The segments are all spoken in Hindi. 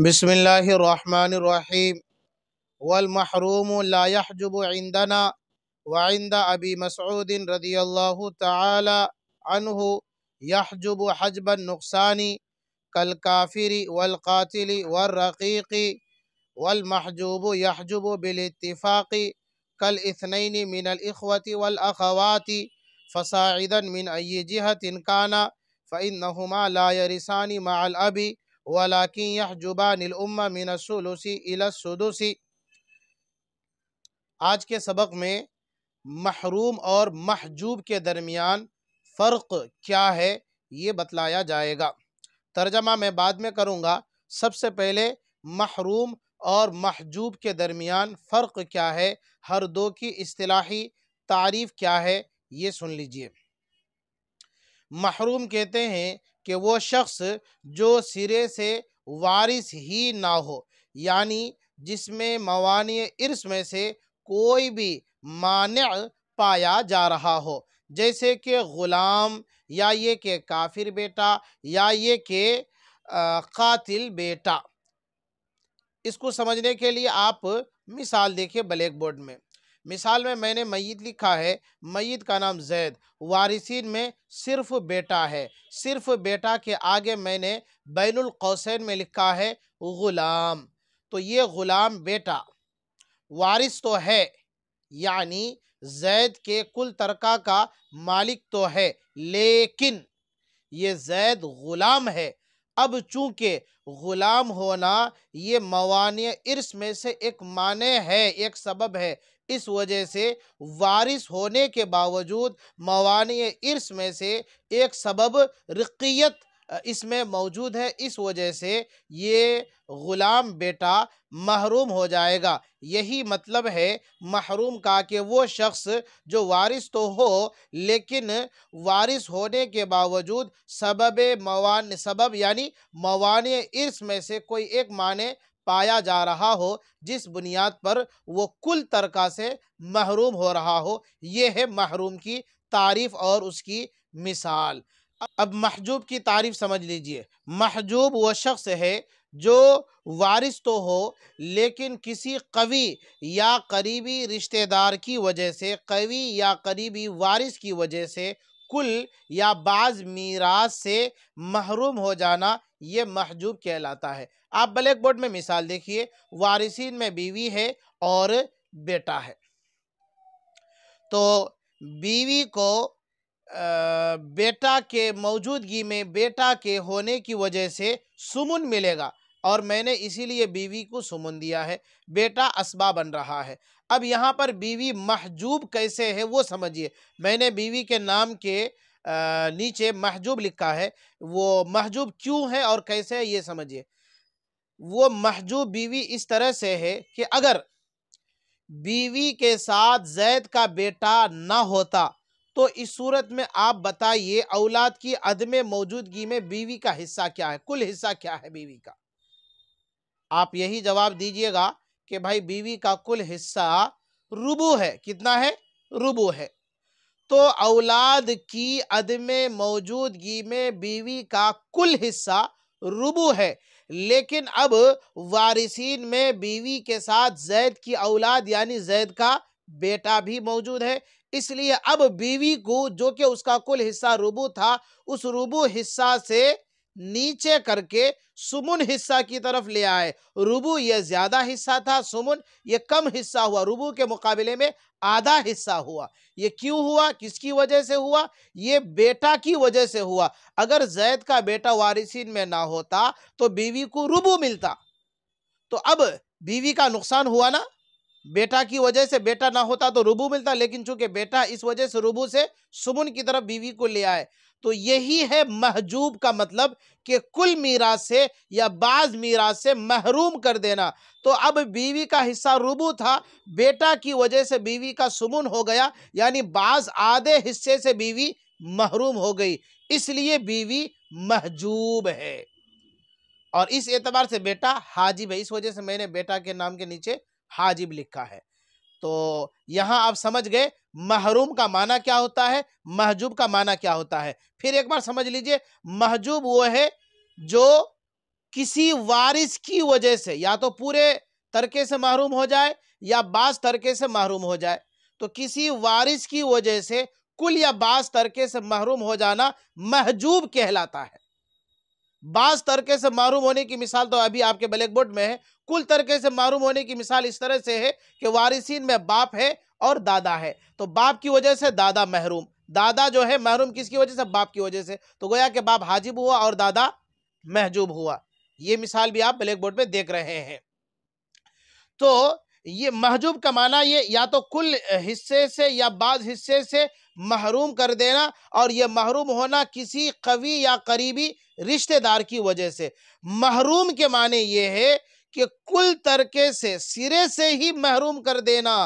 بسم الله الرحمن الرحيم والمحروم لا يحجب عندنا وعند أبي مسعود رضي الله تعالى عنه يحجب حجب النقصان كالكافر والقاتل والرقيق والمحجوب يحجب بالاتفاق كالاثنين من الإخوة والأخوات فصاعدا من أي جهة كان فإنهما لا يرثان مع الأب वलाकिन यह उम्मा मिनसुलसी इलसुदुसी आज के सबक में महरूम और महजूब के दरमियान फ़र्क क्या है ये बतलाया जाएगा तर्जमा मैं बाद में करूँगा सबसे पहले महरूम और महजूब के दरमियान फ़र्क क्या है हर दो की असलाही तारीफ़ क्या है ये सुन लीजिए महरूम कहते हैं कि वो शख्स जो सिरे से वारिस ही ना हो यानी जिसमें मवानी इर्स में से कोई भी मान पाया जा रहा हो जैसे कि ग़ुलाम या ये के काफिर बेटा या ये के कातिल बेटा इसको समझने के लिए आप मिसाल देखिए ब्लैक बोर्ड में मिसाल में मैंने मैत लिखा है मैत का नाम जैद वारिसिन में सिर्फ बेटा है सिर्फ बेटा के आगे मैंने बैनकौसैन में लिखा है ग़ुलाम तो ये ग़ुलाम बेटा वारिस तो है यानी जैद के कुल तरका का मालिक तो है लेकिन ये जैद ग़ुलाम है अब चूंकि ग़ुलाम होना ये मवान इर्स में से एक माने है एक सबब है इस वजह से वारिस होने के बावजूद मवानी इर्स में से एक सबब रक़ीत इसमें मौजूद है इस वजह से ये ग़ुलाम बेटा महरूम हो जाएगा यही मतलब है महरूम का कि वो शख्स जो वारिस तो हो लेकिन वारिस होने के बावजूद सबब मवान सबब यानी मवान इर्स में से कोई एक माने पाया जा रहा हो जिस बुनियाद पर वो कुल तरका से महरूम हो रहा हो ये है महरूम की तारीफ और उसकी मिसाल अब महजूब की तारीफ समझ लीजिए महजूब वह शख्स है जो वारिस तो हो लेकिन किसी कवि या करीबी रिश्तेदार की वजह से कवि या करीबी वारिस की वजह से कुल या बाज मीराज से महरूम हो जाना ये महजूब कहलाता है आप ब्लैक बोर्ड में मिसाल देखिए वारिसिन में बीवी है और बेटा है तो बीवी को बेटा के मौजूदगी में बेटा के होने की वजह से सुमन मिलेगा और मैंने इसीलिए बीवी को सुमन दिया है बेटा असबा बन रहा है अब यहाँ पर बीवी महजूब कैसे है वो समझिए मैंने बीवी के नाम के नीचे महजूब लिखा है वो महजूब क्यों है और कैसे है ये समझिए वो महजूब बीवी इस तरह से है कि अगर बीवी के साथ जैद का बेटा ना होता तो इस सूरत में आप बताइए औलाद की अदम मौजूदगी में बीवी का हिस्सा क्या है कुल हिस्सा क्या है बीवी का आप यही जवाब दीजिएगा कि भाई बीवी का कुल हिस्सा रुबू है कितना है रुबू है तो औलाद की अदम मौजूदगी में बीवी का कुल हिस्सा रुबू है लेकिन अब वारिसीन में बीवी के साथ जैद की औलाद यानी जैद का बेटा भी मौजूद है इसलिए अब बीवी को जो कि उसका कुल हिस्सा रुबू था उस रुबू हिस्सा से नीचे करके सुमुन हिस्सा की तरफ ले आए रुबू ये ज़्यादा हिस्सा था सुमुन ये कम हिस्सा हुआ रुबू के मुकाबले में आधा हिस्सा हुआ ये क्यों हुआ किसकी वजह से हुआ ये बेटा की वजह से हुआ अगर जैद का बेटा वारिसिन में ना होता तो बीवी को रुबू मिलता तो अब बीवी का नुकसान हुआ ना बेटा की वजह से बेटा ना होता तो रुबू मिलता लेकिन चूंकि बेटा इस वजह से रुबू से सुमुन की तरफ बीवी को ले आए तो यही है महजूब का मतलब कि कुल मीरा से या बाज मीरा से महरूम कर देना तो अब बीवी का हिस्सा रुबू था बेटा की वजह से बीवी का सुमन हो गया यानी बाज आधे हिस्से से बीवी महरूम हो गई इसलिए बीवी महजूब है और इस एतबार से बेटा हाजिब है इस वजह से मैंने बेटा के नाम के नीचे हाजिब लिखा है तो यहाँ आप समझ गए महरूम का माना क्या होता है महजूब का माना क्या होता है फिर एक बार समझ लीजिए महजूब वो है जो किसी वारिस की वजह से या तो पूरे तरके से महरूम हो जाए या बास तरके से महरूम हो जाए तो किसी वारिस की वजह से कुल या बास तरके से महरूम हो जाना महजूब कहलाता है बास तरके से महरूम होने की मिसाल तो अभी आपके ब्लैक बोर्ड में है कुल तरीके से मालूम होने की मिसाल इस तरह से है कि वारिसीन में बाप है और दादा है तो बाप की वजह से दादा महरूम दादा जो है महरूम किसकी वजह से बाप की वजह से तो गोया कि बाप हाजिब हुआ और दादा महजूब हुआ ये मिसाल भी आप ब्लैक बोर्ड में देख रहे हैं तो ये महजूब का माना ये या तो कुल हिस्से से या बाज हिस्से से महरूम कर देना और यह महरूम होना किसी कवि या करीबी रिश्तेदार की वजह से महरूम के माने ये है कि कुल तरके से सिरे से ही महरूम कर देना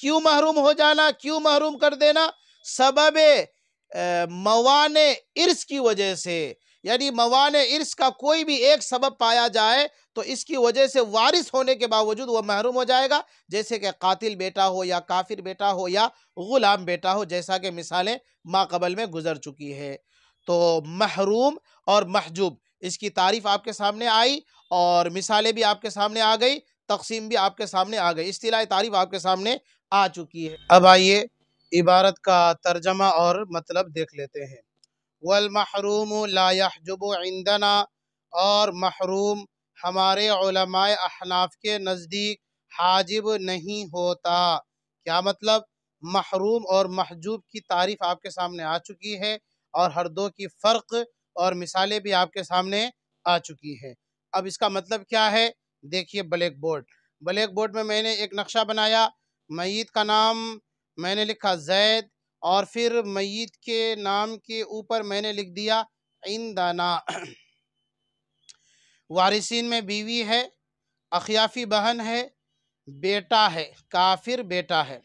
क्यों महरूम हो जाना क्यों महरूम कर देना सबब मवान इर्स की वजह से यानी मवान इर्स का कोई भी एक सबब पाया जाए तो इसकी वजह से वारिस होने के बावजूद वह महरूम हो जाएगा जैसे कि कातिल बेटा हो या काफिर बेटा हो या ग़ुलाम बेटा हो जैसा कि मिसालें माकबल में गुजर चुकी है तो महरूम और महजूब इसकी तारीफ आपके सामने आई और मिसालें भी आपके सामने आ गई तकसीम भी आपके सामने आ गई असलाह तारीफ आपके सामने आ चुकी है अब आइए इबारत का तर्जमा और मतलब देख लेते हैं वल महरूम लाजब इंदना और महरूम हमारे अहनाफ के नज़दीक हाजिब नहीं होता क्या मतलब महरूम और महजूब की तारीफ आपके सामने आ चुकी है और हर दो की फ़र्क और मिसालें भी आपके सामने आ चुकी हैं अब इसका मतलब क्या है देखिए ब्लैक बोर्ड ब्लैक बोर्ड में मैंने एक नक्शा बनाया मईत का नाम मैंने लिखा जैद और फिर मयत के नाम के ऊपर मैंने लिख दिया इंदाना वारिसिन में बीवी है अखियाफी बहन है बेटा है काफिर बेटा है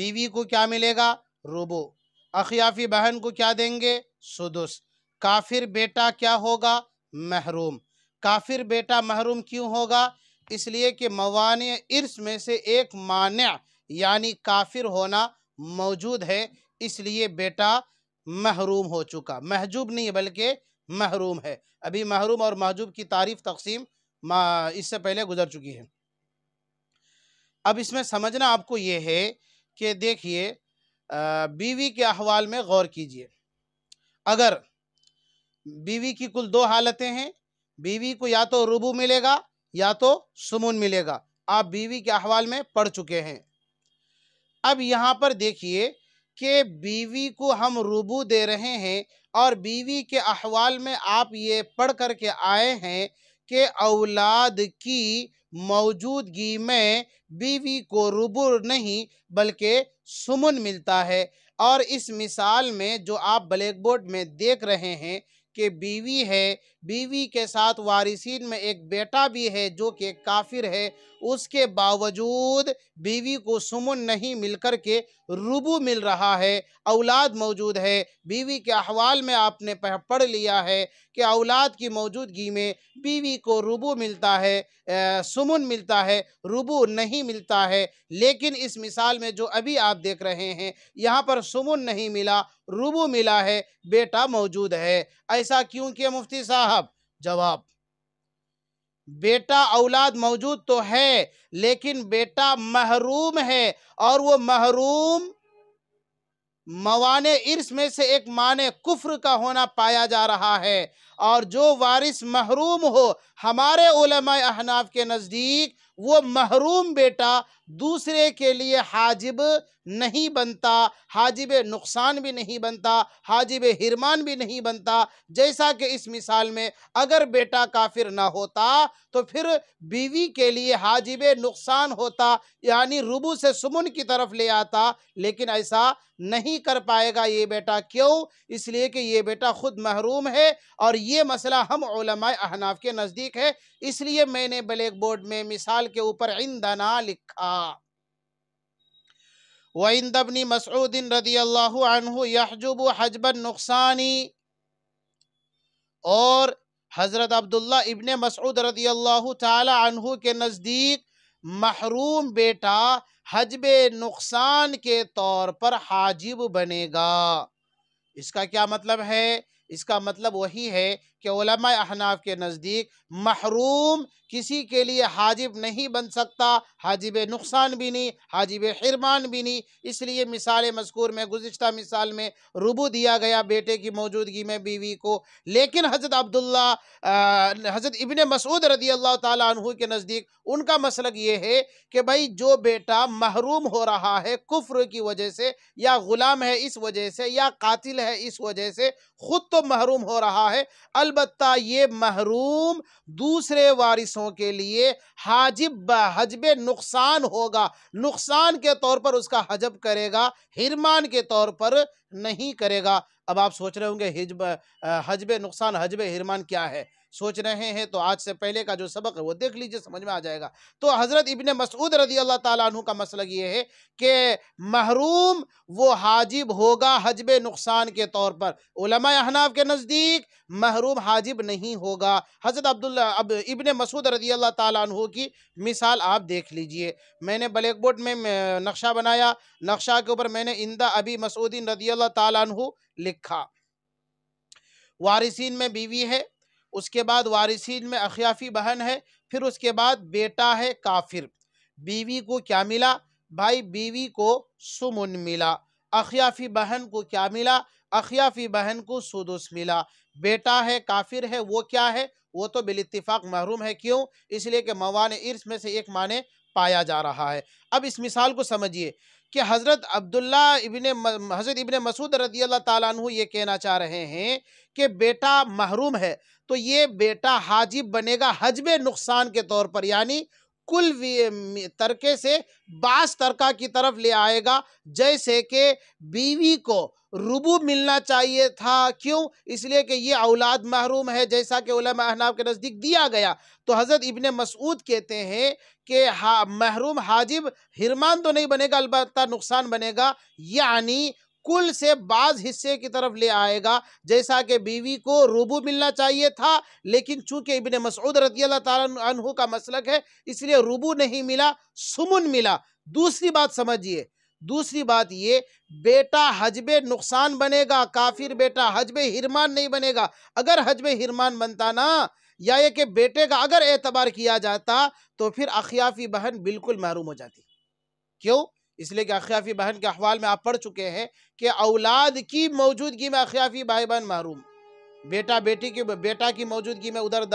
बीवी को क्या मिलेगा रुबो अखियाफी बहन को क्या देंगे सुदुस काफिर बेटा क्या होगा महरूम काफिर बेटा महरूम क्यों होगा इसलिए कि मवान इर्स में से एक मान यानी काफिर होना मौजूद है इसलिए बेटा महरूम हो चुका महजूब नहीं है बल्कि महरूम है अभी महरूम और महजूब की तारीफ तकसीम इससे पहले गुजर चुकी है अब इसमें समझना आपको ये है कि देखिए बीवी के अहवाल में गौर कीजिए अगर बीवी की कुल दो हालतें हैं बीवी को या तो रुबू मिलेगा या तो सुमून मिलेगा आप बीवी के अहवाल में पढ़ चुके हैं अब यहाँ पर देखिए कि बीवी को हम रुबू दे रहे हैं और बीवी के अहवाल में आप ये पढ़ कर के आए हैं कि औलाद की मौजूदगी में बीवी को रुबू नहीं बल्कि सुमन मिलता है और इस मिसाल में जो आप ब्लैक बोर्ड में देख रहे हैं के बीवी है बीवी के साथ वारिसिन में एक बेटा भी है जो कि काफिर है उसके बावजूद बीवी को सुमन नहीं मिलकर के रुबू मिल रहा है औलाद मौजूद है बीवी के अहवाल में आपने पढ़ लिया है कि औलाद की मौजूदगी में बीवी को रुबू मिलता है सुमन मिलता है रुबू नहीं मिलता है लेकिन इस मिसाल में जो अभी आप देख रहे हैं यहाँ पर सुमन नहीं मिला रुबू मिला है बेटा मौजूद है ऐसा क्यों किया मुफ्ती साहब जवाब बेटा औलाद मौजूद तो है लेकिन बेटा महरूम है और वो महरूम मवाने इर्स में से एक माने कुफ्र का होना पाया जा रहा है और जो वारिस महरूम हो हमारे उलमा अहनाफ के नज़दीक वो महरूम बेटा दूसरे के लिए हाजिब नहीं बनता हाजिब नुकसान भी नहीं बनता हाजिब हिरमान भी नहीं बनता जैसा कि इस मिसाल में अगर बेटा काफिर ना होता तो फिर बीवी के लिए हाजिब नुकसान होता यानी रुबू से सुमन की तरफ ले आता लेकिन ऐसा नहीं कर पाएगा ये बेटा क्यों इसलिए कि ये बेटा ख़ुद महरूम है और ये मसला हम अहनाफ के नज़दीक है इसलिए मैंने ब्लैक बोर्ड में मिसाल के ऊपर इंदना लिखा मसऊदिन रदी अल्लाह यहजुब हजबन नुकसानी और हज़रत अब्दुल्ला इबन मसऊद रदी अल्लाह तहु के नज़दीक महरूम बेटा हजब नुकसान के तौर पर हाजिब बनेगा इसका क्या मतलब है इसका मतलब वही है कि अहनाफ के नज़दीक महरूम किसी के लिए हाजिब नहीं बन सकता हाजिब नुकसान भी नहीं हाजिब हिरमान भी नहीं इसलिए मिसाल मस्कूर में गुज्त मिसाल में रुबू दिया गया बेटे की मौजूदगी में बीवी को लेकिन हज़रत अब्दुल्ला हज़रत इबन मसूद रदी अल्लाह तु के नज़दीक उनका मसलक ये है कि भाई जो बेटा महरूम हो रहा है कुफ्र की वजह से या ग़ुलाम है इस वजह से या कातिल है इस वजह से ख़ुद तो महरूम हो रहा है अलबत् ये महरूम दूसरे वारिसों के लिए हाजिब हजब नुकसान होगा नुकसान के तौर पर उसका हजब करेगा हिरमान के तौर पर नहीं करेगा अब आप सोच रहे होंगे हिजब हजब नुकसान हजब हिरमान क्या है सोच रहे हैं तो आज से पहले का जो सबक है वो देख लीजिए समझ में आ जाएगा तो हज़रत इबन मसूद रदी अल्लाह तु का मसला ये है कि महरूम वो हाजिब होगा हजब नुकसान के तौर पर उलमा अहनाफ के नज़दीक महरूम हाजिब नहीं होगा हज़रत अब्दुल्ला अब इबन मसूद रदी अल्लाह तु की मिसाल आप देख लीजिए मैंने ब्लैक बोर्ड में नक्शा बनाया नक्शा के ऊपर मैंने इंदा अभी मसूदिन रदी अल्लाह तु लिखा वारिसन में बीवी है उसके बाद वारिसिन में अखियाफी बहन है फिर उसके बाद बेटा है काफिर बीवी को क्या मिला भाई बीवी को सुमन मिला अखियाफी बहन को क्या मिला अखियाफी बहन को सुदुस मिला बेटा है काफिर है वो क्या है वो तो बिलतफाक महरूम है क्यों इसलिए कि मवान इर्स में से एक माने पाया जा रहा है अब इस मिसाल को समझिए कि हज़रत अब्दुल्ला इबन हज़रत इबन मसूद रदी अल्लाह तु ये कहना चाह रहे हैं कि बेटा महरूम है तो ये बेटा हाजिब बनेगा हजब नुकसान के तौर पर यानी कुल तरके से बास तरका की तरफ ले आएगा जैसे कि बीवी को रुबू मिलना चाहिए था क्यों इसलिए कि ये औलाद महरूम है जैसा कि अहनाब के नज़दीक दिया गया तो हज़रत इबन मसूद कहते हैं कि हा, महरूम हाजिब हिरमान तो नहीं बनेगा अलबत् नुकसान बनेगा यानी कुल से बाज हिस्से की तरफ ले आएगा जैसा कि बीवी को रूबू मिलना चाहिए था लेकिन चूंकि इबन मसूद रजी अल्लाह का मसलक है इसलिए रूबू नहीं मिला सुमन मिला दूसरी बात समझिए दूसरी बात ये बेटा हजब नुकसान बनेगा काफिर बेटा हजब हिरमान नहीं बनेगा अगर हजब हिरमान बनता ना या ये कि बेटे का अगर एतबार किया जाता तो फिर अखियाफी बहन बिल्कुल महरूम हो जाती क्यों इसलिए कि अखियाफी बहन के अहवाल में आप पढ़ चुके हैं कि औलाद की मौजूदगी में अखियाफी भाई बहन महरूम बेटा बेटी की बेटा की मौजूदगी में उधर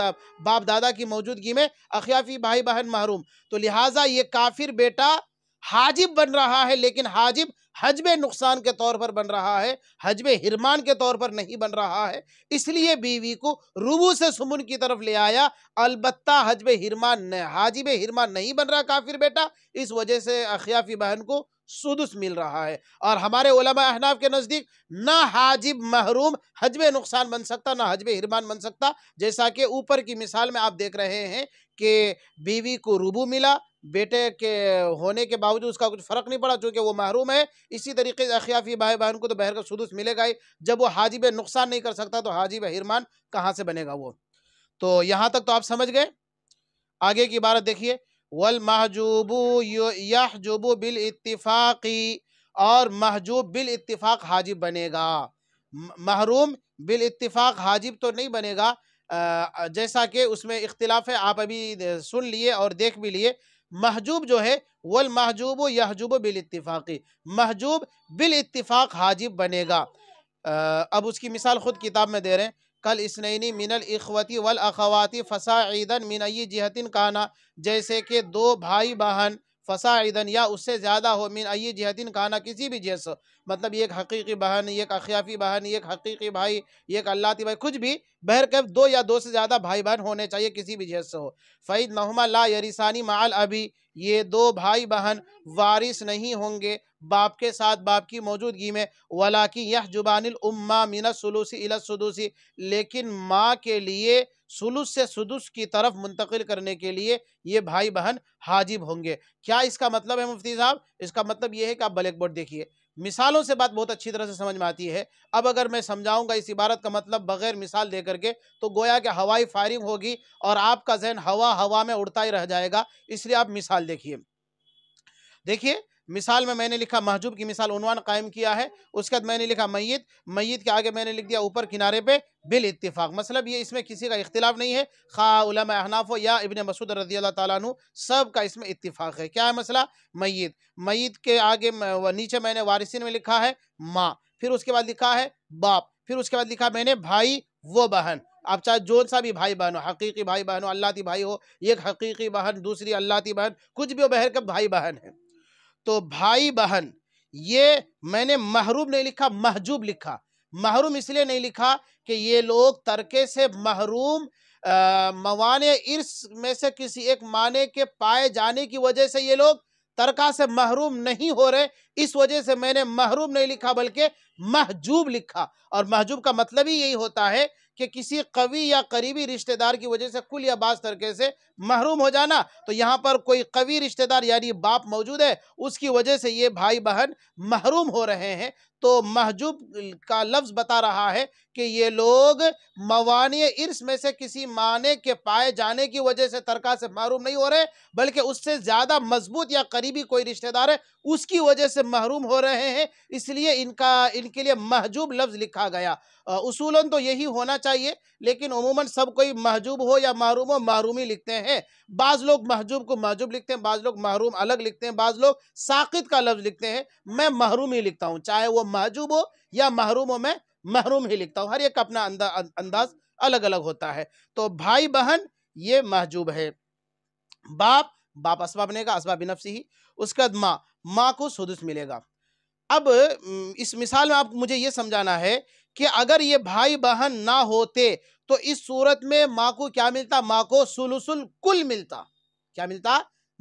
बाप दादा की मौजूदगी में अखियाफी भाई बहन महरूम तो लिहाजा ये काफिर बेटा हाजिब बन रहा है लेकिन हाजिब हजब नुकसान के तौर पर बन रहा है हजब हिरमान के तौर पर नहीं बन रहा है इसलिए बीवी को रूबू से सुमन की तरफ ले आया अलबत्ता हजब हिरमान हाजिब हिरमान नहीं बन रहा काफिर बेटा इस वजह से अखियाफी बहन को सुदस मिल रहा है और हमारे अहनाफ के नज़दीक ना हाजिब महरूम हजब नुकसान बन सकता ना हजब हिरमान बन सकता जैसा कि ऊपर की मिसाल में आप देख रहे हैं कि बीवी को रूबू मिला बेटे के होने के बावजूद उसका कुछ फ़र्क नहीं पड़ा चूँकि वो महरूम है इसी तरीके से अखियाफी भाई बहन को तो बहर का सदूस मिलेगा ही जब वो हाजिब नुकसान नहीं कर सकता तो हाजिब हिरमान कहाँ से बनेगा वो तो यहाँ तक तो आप समझ गए आगे की इबारत देखिए वल महजूबू यहजूबू बिल इतफ़ाक़ी और महजूब बिल इतफ़ाक़ हाजिब बनेगा महरूम बिल इतफ़ाक़ हाजिब तो नहीं बनेगा जैसा कि उसमें इख्तलाफ है आप अभी सुन लिए और देख भी लिए महजूब जो है वल महजूब यहजूब बिल इतफ़ाक़ी महजूब बिल इतफ़ाक़ हाजिब बनेगा अब उसकी मिसाल ख़ुद किताब में दे रहे हैं कल इसनैनी मिनल इखवती वल अखवाती फ़सा ईदन मिन जिहतिन काना जैसे कि दो भाई बहन फसादन या उससे ज़्यादा हो मिन अय जहदिन खाना किसी भी जहस मतलब एक हकीकी बहन एक अखियाफी बहन एक हकीकी भाई एक अल्लाती भाई कुछ भी बहर के दो या दो से ज़्यादा भाई बहन होने चाहिए किसी भी जहस हो फ़ैद नहमा ला यरिसानी माल अभी ये दो भाई बहन वारिस नहीं होंगे बाप के साथ बाप की मौजूदगी में वला की यह जुबान उम्मा मिनसलूसी इलसदूसी लेकिन माँ के लिए सुलुस से सुदूस की तरफ मुंतकिल करने के लिए ये भाई बहन हाजिब होंगे क्या इसका मतलब है मुफ्ती साहब इसका मतलब ये है कि आप ब्लैक बोर्ड देखिए मिसालों से बात बहुत अच्छी तरह से समझ में आती है अब अगर मैं समझाऊंगा इस इबारत का मतलब बगैर मिसाल दे करके तो गोया कि हवाई फायरिंग होगी और आपका जहन हवा हवा में उड़ता ही रह जाएगा इसलिए आप मिसाल देखिए देखिए मिसाल में मैंने लिखा महजूब की मिसाल उनवान कायम किया है उसके बाद मैंने लिखा मैत मैत के आगे मैंने लिख दिया ऊपर किनारे पे बिल इतफाक़ मतलब ये इसमें किसी का इख्तिलाफ़ नहीं है खा उलम अहनाफ या इबन मसूद रजी तु सब का इसमें इतफाक़ है क्या है मसला मैत मैत के आगे नीचे मैंने वारिसिन में लिखा है माँ फिर उसके बाद लिखा है बाप फिर उसके बाद लिखा मैंने भाई वो बहन आप चाहे जो सा भी भाई बहन हो हकीकी भाई बहन हो अल्लाह की भाई हो एक हकीकी बहन दूसरी अल्लाह की बहन कुछ भी हो बहर का भाई बहन है तो भाई बहन ये मैंने महरूम नहीं लिखा महजूब लिखा महरूम इसलिए नहीं लिखा कि ये लोग तरके से महरूम मवान इर्स में से किसी एक माने के पाए जाने की वजह से ये लोग तरका से महरूम नहीं हो रहे इस वजह से मैंने महरूम नहीं लिखा बल्कि महजूब लिखा और महजूब का मतलब ही यही होता है कि किसी कवि या करीबी रिश्तेदार की वजह से कुल या बाज़ तरके से महरूम हो जाना तो यहाँ पर कोई कवि रिश्तेदार यानी बाप मौजूद है उसकी वजह से ये भाई बहन महरूम हो रहे हैं तो महजूब का लफ्ज़ बता रहा है कि ये लोग मवानी इर्स में से किसी माने के पाए जाने की वजह से तरका से महरूम नहीं हो रहे बल्कि उससे ज़्यादा मजबूत या करीबी कोई रिश्तेदार है उसकी वजह से महरूम हो रहे हैं इसलिए इनका इनके लिए महजूब लफ्ज़ लिखा गया उसूलन तो यही होना चाहिए लेकिन अमूमन सब कोई महजूब हो या महरूम हो महरूमी लिखते हैं हैं बाज लोग महजूब को महजूब लिखते हैं बाज लोग महरूम अलग लिखते हैं बाज लोग साकित का लफ्ज लिखते हैं मैं महरूम ही लिखता हूँ चाहे वो महजूब हो या महरूम हो मैं महरूम ही लिखता हूँ हर एक अपना अंदा, अंदाज अलग अलग होता है तो भाई बहन ये महजूब है बाप बाप असबा बनेगा असबा बिनफसी ही उसके बाद माँ माँ को सुदस मिलेगा अब इस मिसाल में आप मुझे ये समझाना है कि अगर ये भाई बहन ना होते तो इस सूरत में माँ को क्या मिलता माँ को सुलुसुल कुल मिलता क्या मिलता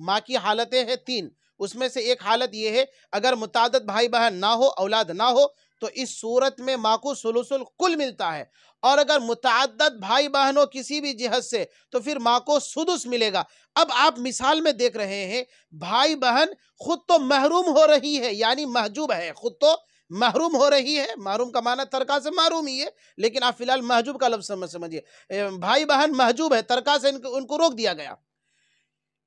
माँ की हालतें हैं तीन उसमें से एक हालत यह है अगर मुतादत भाई बहन ना हो औलाद ना हो तो इस सूरत में माँ को सुलुसुल कुल मिलता है और अगर मुतद भाई बहन हो किसी भी जिहत से तो फिर माँ को सुदुस मिलेगा अब आप मिसाल में देख रहे हैं भाई बहन खुद तो महरूम हो रही है यानी महजूब है खुद तो महरूम हो रही है महरूम का माना तरका से महरूम ही है लेकिन आप फिलहाल महजूब का लफ्ज समझ समझिए भाई बहन महजूब है तरका से इनको उनको रोक दिया गया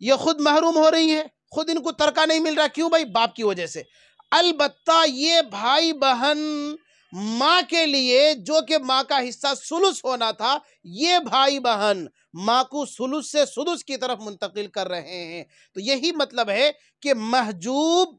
ये खुद महरूम हो रही है खुद इनको तरका नहीं मिल रहा क्यों भाई बाप की वजह से अलबत्ता ये भाई बहन माँ के लिए जो कि माँ का हिस्सा सुलुस होना था ये भाई बहन माँ को सुलुस से सुलुस की तरफ मुंतकिल कर रहे हैं तो यही मतलब है कि महजूब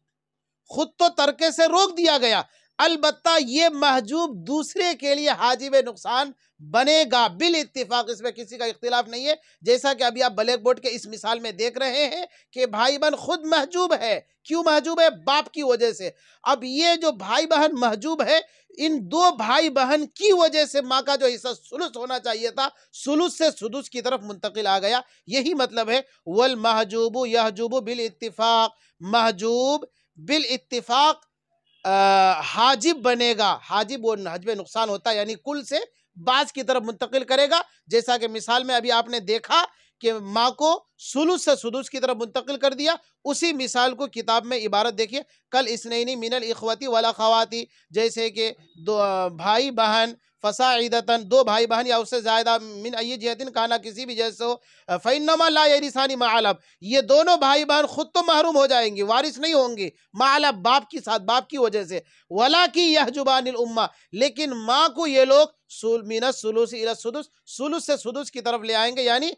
खुद तो तरके से रोक दिया गया अलबत्ता ये महजूब दूसरे के लिए हाजिब नुकसान बनेगा बिल इतफाक इसमें किसी का इख्तिलाफ नहीं है जैसा कि अभी आप ब्लैक बोर्ड के इस मिसाल में देख रहे हैं कि भाई बहन खुद महजूब है क्यों महजूब है बाप की वजह से अब ये जो भाई बहन महजूब है इन दो भाई बहन की वजह से माँ का जो हिस्सा सुलुस होना चाहिए था सुलुस से सुदुस की तरफ मुंतकिल आ गया यही मतलब है वल महजूब यहजूब बिल इतफाक महजूब बिल इतफाक हाजिब बनेगा हाजिब वो हजब नुकसान होता है यानी कुल से बाज की तरफ मुंतकिल करेगा जैसा कि मिसाल में अभी आपने देखा कि माँ को सुलूस से सुदूस की तरफ मुंतकिल कर दिया उसी मिसाल को किताब में इबारत देखिए कल इसनैनी मिनल इखवती वाला खवाती जैसे कि दो भाई बहन फ़साईदतन दो भाई बहन या उससे ज़्यादा मिन अयदिन खाना किसी भी जैसे हो फ़ैनमा ला यरिसानी मालब ये दोनों भाई बहन ख़ुद तो महरूम हो जाएंगी वारिस नहीं होंगी मालब बाप की साथ बाप की वजह से वला की यह उम्मा लेकिन माँ को ये लोग मिनत सुलूस सुदुस सुलूस से सुदुस की तरफ ले आएंगे यानी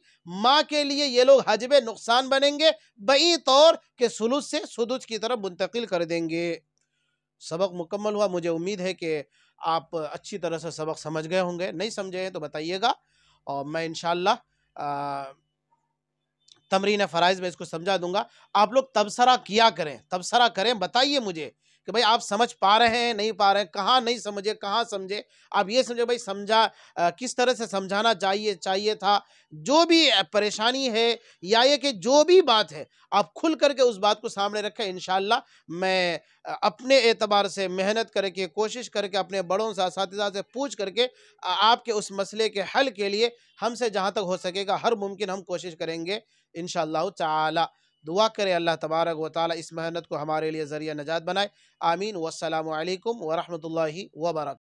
माँ के लिए ये लोग हजब नुकसान बनेंगे बई तौर के सुलूस से सुदुस की तरफ मुंतकिल कर देंगे सबक मुकम्मल हुआ मुझे उम्मीद है कि आप अच्छी तरह से सबक समझ गए होंगे नहीं समझे हैं तो बताइएगा और मैं इन तमरीन फ़राइज़ में इसको समझा दूंगा आप लोग तबसरा किया करें तबसरा करें बताइए मुझे कि भाई आप समझ पा रहे हैं नहीं पा रहे हैं कहाँ नहीं समझे कहाँ समझे आप ये समझे भाई समझा किस तरह से समझाना चाहिए चाहिए था जो भी परेशानी है या ये कि जो भी बात है आप खुल करके उस बात को सामने रखें इन मैं अपने एतबार से मेहनत करके कोशिश करके अपने बड़ों से साथीजा से पूछ करके आपके उस मसले के हल के लिए हमसे जहाँ तक हो सकेगा हर मुमकिन हम कोशिश करेंगे इन शाला दुआ करें अल्लाह तबारक व ताली इस मेहनत को हमारे लिए ज़रिया नजात बनाए आमीन वालकम वरहमल वबरक